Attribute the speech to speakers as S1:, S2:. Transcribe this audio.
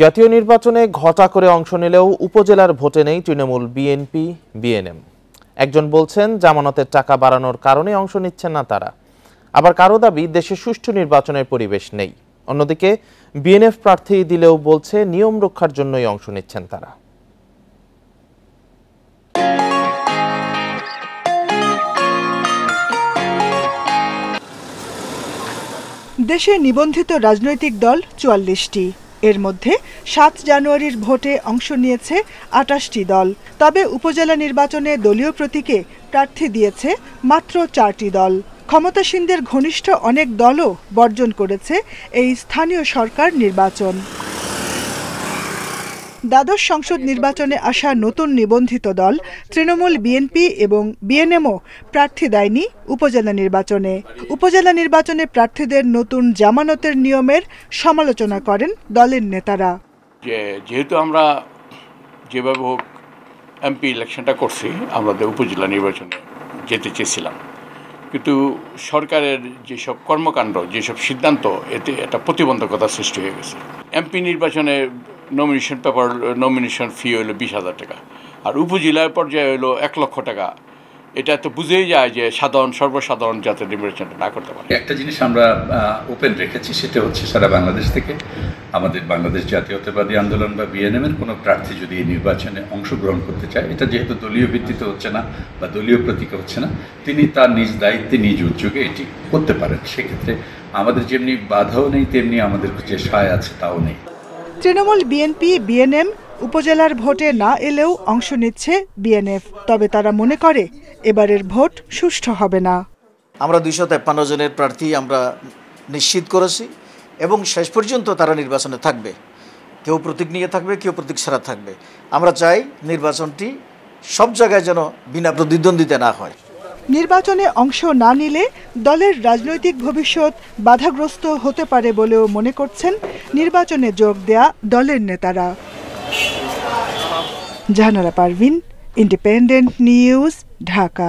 S1: জাতীয় নির্বাচনে ঘটা করে অংশ নিলেও উপজেলার ভোটে নেই তৃণমূল বিএনপি বিএনএম একজন বলছেন জামানতের টাকা বাড়ানোর কারণে অংশ নিচ্ছেন না তারা আবার কারো দাবি দেশে সুষ্ঠু নির্বাচনের পরিবেশ নেই অন্যদিকে বিএনএফ প্রার্থী দিলেও বলছে নিয়ম রক্ষার জন্যই অংশ নিচ্ছেন তারা
S2: দেশে নিবন্ধিত রাজনৈতিক দল চুয়াল্লিশটি এর মধ্যে সাত জানুয়ারির ভোটে অংশ নিয়েছে আটাশটি দল তবে উপজেলা নির্বাচনে দলীয় প্রতীকে প্রার্থী দিয়েছে মাত্র চারটি দল ক্ষমতাসীনদের ঘনিষ্ঠ অনেক দলও বর্জন করেছে এই স্থানীয় সরকার নির্বাচন দ্বাদশ সংসদ নির্বাচনে আসা নতুন নিবন্ধিত দল তৃণমূল বিএনপি এবং বিএনএমও প্রার্থী দেয়নি উপজেলা নির্বাচনে উপজেলা নির্বাচনে প্রার্থীদের নতুন জামানতের নিয়মের সমালোচনা করেন দলের নেতারা
S3: যেহেতু আমরা যেভাবে হোক এমপি ইলেকশনটা করছি আমাদের উপজেলা নির্বাচনে যেতে চেয়েছিলাম কিন্তু সরকারের যেসব কর্মকাণ্ড যেসব সিদ্ধান্ত এতে একটা প্রতিবন্ধকতা সৃষ্টি হয়ে গেছে এমপি নির্বাচনে নমিনেশন পেপার নমিনেশন ফি হলো বিশ হাজার টাকা আর উপজেলার পর্যায়ে হলো এক লক্ষ টাকা এটা তো বুঝেই যায় যে সাধারণ সর্বসাধারণ যাতে নির্বাচনটা না করতে পারে
S4: একটা জিনিস আমরা ওপেন রেখেছি সেটা হচ্ছে সারা বাংলাদেশ থেকে আমাদের বাংলাদেশ জাতীয়তাবাদী আন্দোলন বা বিএনএমের কোনো প্রার্থী যদি এই নির্বাচনে অংশগ্রহণ করতে চায় এটা যেহেতু দলীয় ভিত্তিতে হচ্ছে না বা দলীয় প্রতীকে হচ্ছে না তিনি তার নিজ দায়িত্বে নিজ উদ্যোগে এটি করতে পারেন সেক্ষেত্রে আমাদের যেমনি বাধাও নেই তেমনি আমাদের যে সায় আছে তাও নেই
S2: তৃণমূল বিএনপি বিএনএম উপজেলার ভোটে না এলেও অংশ নিচ্ছে বিএনএফ তবে তারা মনে করে এবারের ভোট সুষ্ঠু হবে না
S5: আমরা দুইশো তেপ্পান্ন জনের প্রার্থী আমরা নিশ্চিত করেছি এবং শেষ পর্যন্ত তারা নির্বাচনে থাকবে কেউ প্রতীক নিয়ে থাকবে কেউ প্রতীক ছাড়া থাকবে আমরা চাই নির্বাচনটি সব জায়গায় যেন বিনা প্রতিদ্বন্দ্বিতা না হয়
S2: নির্বাচনে অংশ না নিলে দলের রাজনৈতিক ভবিষ্যৎ বাধাগ্রস্ত হতে পারে বলেও মনে করছেন নির্বাচনে যোগ দেয়া দলের নেতারা জাহানারা পারভিন ইন্ডিপেন্ডেন্ট নিউজ ঢাকা